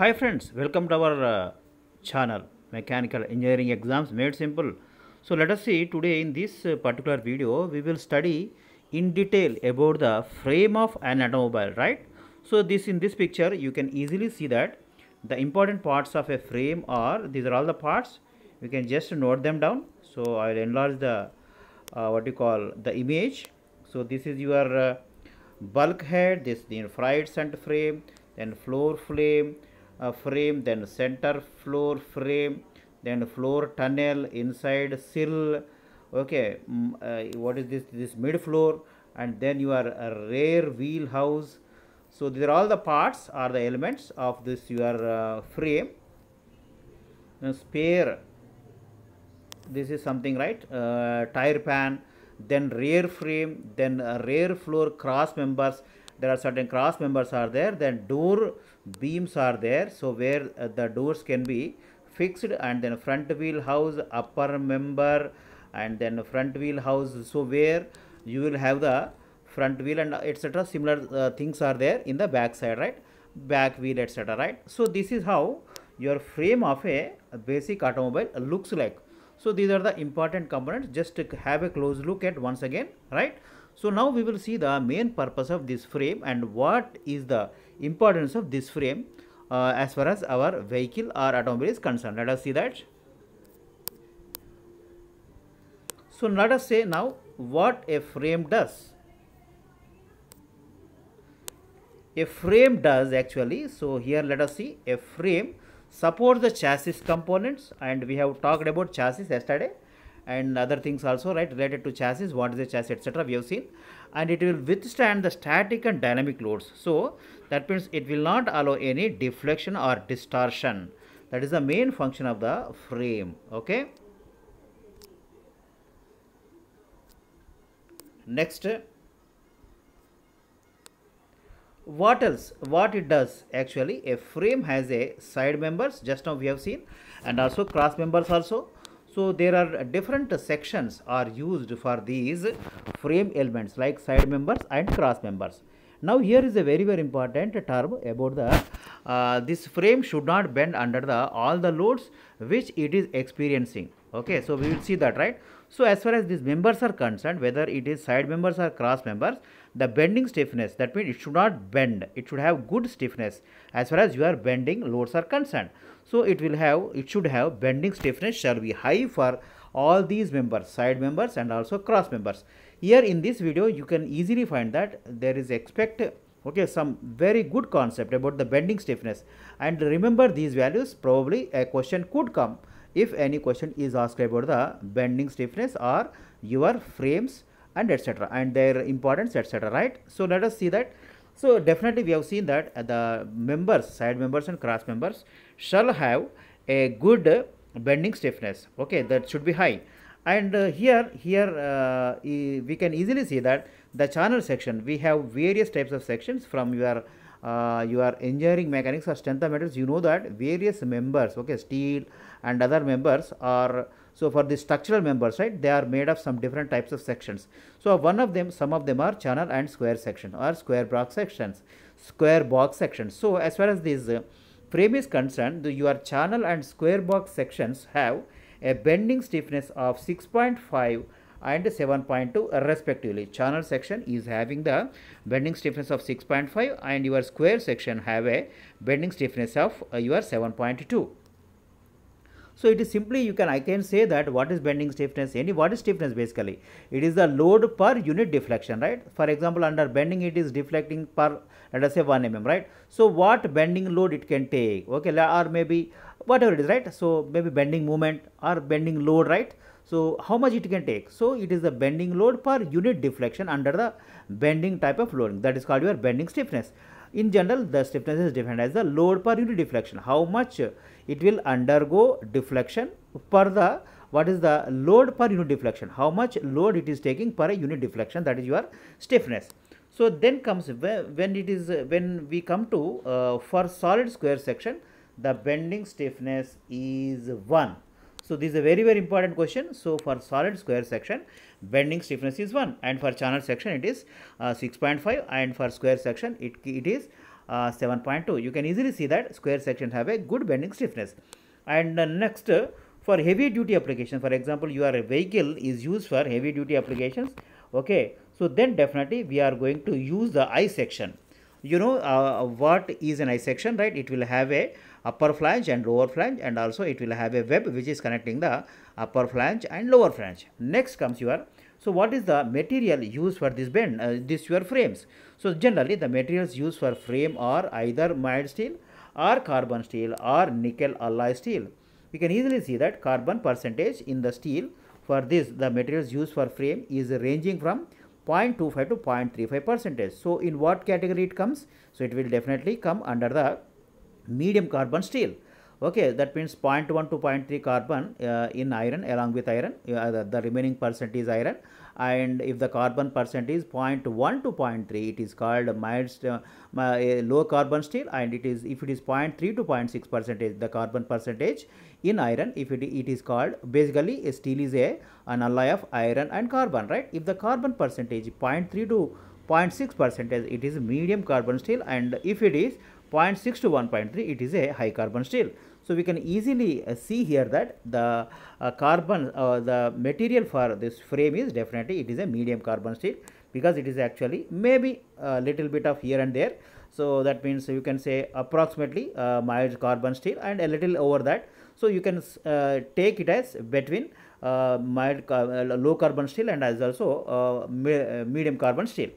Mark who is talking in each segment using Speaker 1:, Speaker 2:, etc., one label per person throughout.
Speaker 1: Hi friends, welcome to our uh, channel Mechanical Engineering Exams Made Simple. So let us see today in this uh, particular video we will study in detail about the frame of an automobile right. So this in this picture you can easily see that the important parts of a frame are these are all the parts We can just note them down. So I will enlarge the uh, what you call the image. So this is your uh, bulkhead this the you center frame then floor frame uh, frame then center floor frame then floor tunnel inside sill okay mm, uh, what is this this mid floor and then your uh, rear wheel house so these are all the parts are the elements of this your uh, frame now spare this is something right uh, tire pan then rear frame then rear floor cross members there are certain cross members are there then door beams are there so where uh, the doors can be fixed and then front wheel house upper member and then front wheel house so where you will have the front wheel and etc similar uh, things are there in the back side right back wheel etc right so this is how your frame of a basic automobile looks like so these are the important components just have a close look at once again right so now we will see the main purpose of this frame and what is the importance of this frame uh, as far as our vehicle or automobile is concerned. Let us see that. So let us say now what a frame does. A frame does actually, so here let us see a frame supports the chassis components and we have talked about chassis yesterday and other things also right related to chassis what is a chassis etc we have seen and it will withstand the static and dynamic loads so that means it will not allow any deflection or distortion that is the main function of the frame okay next what else what it does actually a frame has a side members just now we have seen and also cross members also so there are uh, different sections are used for these frame elements like side members and cross members. Now here is a very very important term about the uh, this frame should not bend under the all the loads which it is experiencing. Okay, so we will see that right. So as far as these members are concerned, whether it is side members or cross members, the bending stiffness that means it should not bend. It should have good stiffness as far as your bending loads are concerned. So it will have, it should have bending stiffness shall be high for all these members, side members and also cross members. Here in this video, you can easily find that there is expect okay some very good concept about the bending stiffness and remember these values probably a question could come if any question is asked about the bending stiffness or your frames and etc and their importance etc right so let us see that so definitely we have seen that uh, the members, side members and cross members shall have a good bending stiffness. Okay, that should be high. And uh, here, here uh, we can easily see that the channel section, we have various types of sections from your uh, your engineering mechanics or strength of metals, you know that various members, okay, steel and other members are so for the structural members, right, they are made of some different types of sections. So one of them, some of them are channel and square section or square box sections, square box sections. So as far as this uh, frame is concerned, the, your channel and square box sections have a bending stiffness of 6.5 and 7.2 respectively. Channel section is having the bending stiffness of 6.5 and your square section have a bending stiffness of uh, your 7.2. So it is simply you can I can say that what is bending stiffness any what is stiffness basically it is the load per unit deflection right for example under bending it is deflecting per let us say 1 mm right so what bending load it can take okay or maybe whatever it is right so maybe bending moment or bending load right so how much it can take? So it is the bending load per unit deflection under the bending type of loading that is called your bending stiffness in general the stiffness is defined as the load per unit deflection how much it will undergo deflection per the what is the load per unit deflection how much load it is taking per unit deflection that is your stiffness so then comes when it is when we come to uh, for solid square section the bending stiffness is 1 so this is a very very important question. So for solid square section, bending stiffness is 1 and for channel section it is uh, 6.5 and for square section it, it is uh, 7.2. You can easily see that square section have a good bending stiffness. And uh, next uh, for heavy duty application, for example, your vehicle is used for heavy duty applications. Okay, so then definitely we are going to use the I section. You know uh, what is an I section, right? It will have a upper flange and lower flange and also it will have a web which is connecting the upper flange and lower flange. Next comes your so what is the material used for this bend uh, this your frames. So generally the materials used for frame are either mild steel or carbon steel or nickel alloy steel. We can easily see that carbon percentage in the steel for this the materials used for frame is ranging from 0.25 to 0.35 percentage. So in what category it comes? So it will definitely come under the medium carbon steel okay that means 0.1 to 0.3 carbon uh, in iron along with iron uh, the, the, remaining percent is iron and if the carbon percent is 0.1 to 0.3 it is called mild uh, uh, low carbon steel and it is if it is 0.3 to 0.6 percentage the carbon percentage in iron if it, it is called basically steel is a an alloy of iron and carbon right if the carbon percentage 0.3 to 0.6 percentage it is medium carbon steel and if it is 0.6 to 1.3 it is a high carbon steel. So, we can easily uh, see here that the uh, carbon uh, the material for this frame is definitely it is a medium carbon steel because it is actually maybe a little bit of here and there. So, that means you can say approximately uh, mild carbon steel and a little over that. So, you can uh, take it as between uh, mild uh, low carbon steel and as also medium carbon steel.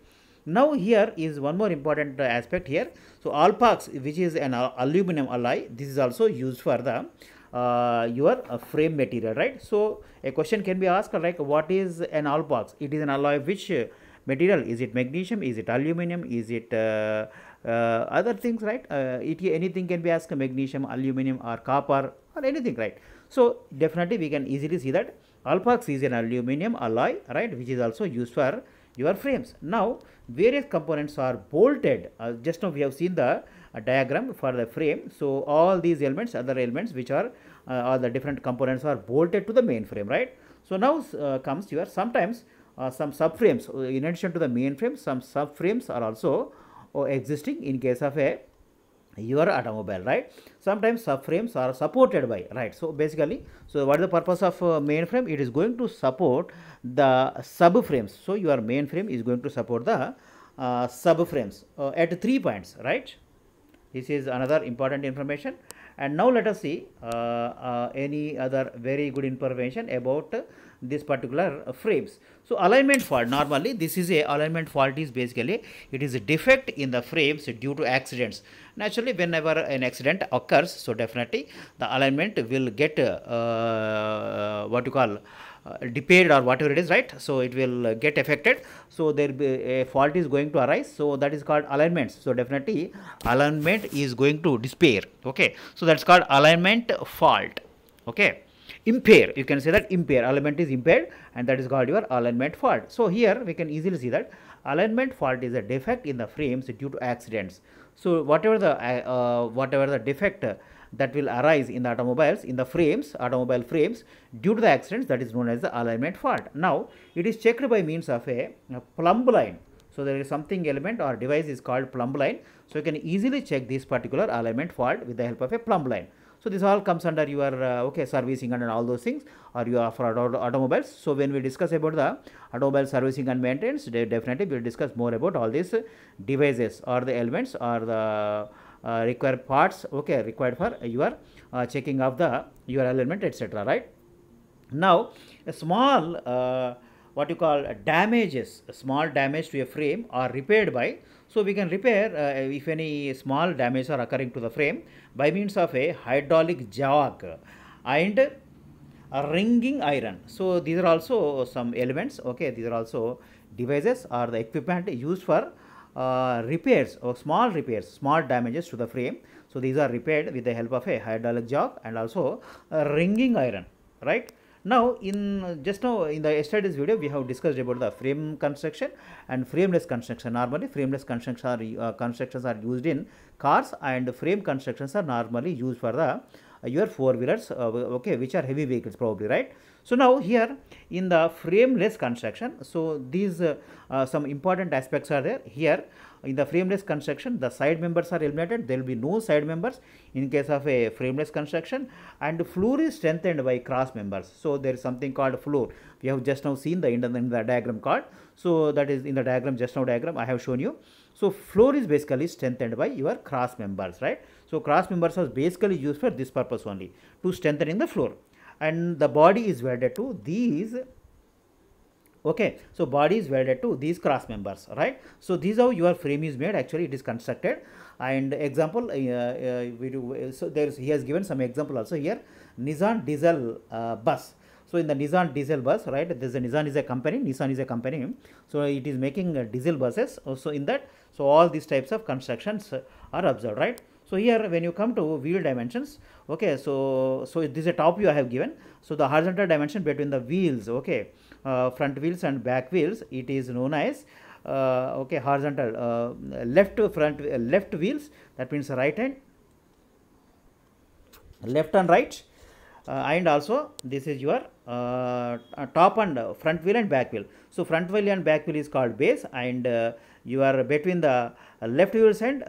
Speaker 1: Now here is one more important aspect here. So Alpax which is an aluminum alloy this is also used for the uh, your uh, frame material right. So a question can be asked like what is an Alpax? It is an alloy which uh, material is it magnesium is it aluminum is it uh, uh, other things right uh, it anything can be asked magnesium aluminum or copper or anything right so definitely we can easily see that alpax is an aluminum alloy right which is also used for your frames. Now, various components are bolted. Uh, just now we have seen the uh, diagram for the frame. So, all these elements, other elements which are uh, all the different components are bolted to the main frame, right? So, now uh, comes your sometimes uh, some subframes uh, in addition to the main frame, some subframes are also uh, existing in case of a your automobile right sometimes subframes are supported by right so basically so what is the purpose of uh, mainframe it is going to support the subframes so your mainframe is going to support the uh, subframes uh, at three points right this is another important information and now let us see uh, uh, any other very good information about this particular uh, frames. So alignment fault normally this is a alignment fault is basically it is a defect in the frames due to accidents. Naturally whenever an accident occurs so definitely the alignment will get uh, uh what you call uh, depaired or whatever it is right so it will uh, get affected so there be a fault is going to arise so that is called alignments so definitely alignment is going to disappear okay so that's called alignment fault okay impair you can say that impair alignment is impaired and that is called your alignment fault so here we can easily see that alignment fault is a defect in the frames due to accidents so whatever the uh, uh, whatever the defect that will arise in the automobiles in the frames automobile frames due to the accidents that is known as the alignment fault now it is checked by means of a, a plumb line so there is something element or device is called plumb line so you can easily check this particular alignment fault with the help of a plumb line so this all comes under your uh, okay servicing and all those things or you offer auto automobiles. So when we discuss about the automobile servicing and maintenance, definitely we'll discuss more about all these devices or the elements or the uh, required parts okay required for your uh, checking of the your element etc right now a small uh, what you call damages, small damage to a frame are repaired by. So, we can repair uh, if any small damage are occurring to the frame by means of a hydraulic jaw, and a ringing iron. So, these are also some elements, okay, these are also devices or the equipment used for uh, repairs or small repairs, small damages to the frame. So, these are repaired with the help of a hydraulic jog and also a ringing iron, right. Now, in just now in the yesterday's video, we have discussed about the frame construction and frameless construction. Normally, frameless constructions are uh, constructions are used in cars, and frame constructions are normally used for the uh, your four wheelers uh, okay which are heavy vehicles probably right so now here in the frameless construction so these uh, some important aspects are there here in the frameless construction the side members are eliminated there will be no side members in case of a frameless construction and floor is strengthened by cross members so there is something called floor we have just now seen the in the, in the diagram card. so that is in the diagram just now diagram i have shown you so floor is basically strengthened by your cross members, right? So cross members was basically used for this purpose only to strengthening the floor and the body is welded to these okay so body is welded to these cross members right so these how your frame is made actually it is constructed and example uh, uh, we do so there is he has given some example also here nissan diesel uh, bus so in the Nissan diesel bus, right, this is Nissan is a company, Nissan is a company. So it is making uh, diesel buses also in that. So all these types of constructions uh, are observed, right. So here when you come to wheel dimensions, okay, so, so this is a top view I have given. So the horizontal dimension between the wheels, okay, uh, front wheels and back wheels, it is known as uh, okay horizontal uh, left front uh, left wheels that means right hand left and right uh, and also this is your uh, uh, top and front wheel and back wheel. So front wheel and back wheel is called base and you are between the left wheels and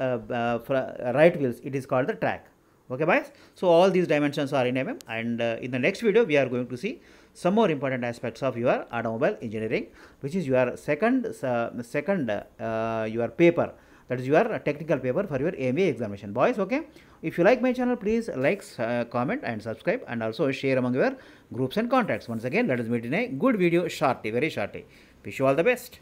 Speaker 1: right wheels it is called the track okay guys so all these dimensions are in mm and uh, in the next video we are going to see some more important aspects of your automobile engineering which is your second uh, second uh, your paper that is your technical paper for your AMA examination boys okay if you like my channel please like uh, comment and subscribe and also share among your groups and contacts once again let us meet in a good video shortly very shortly wish you all the best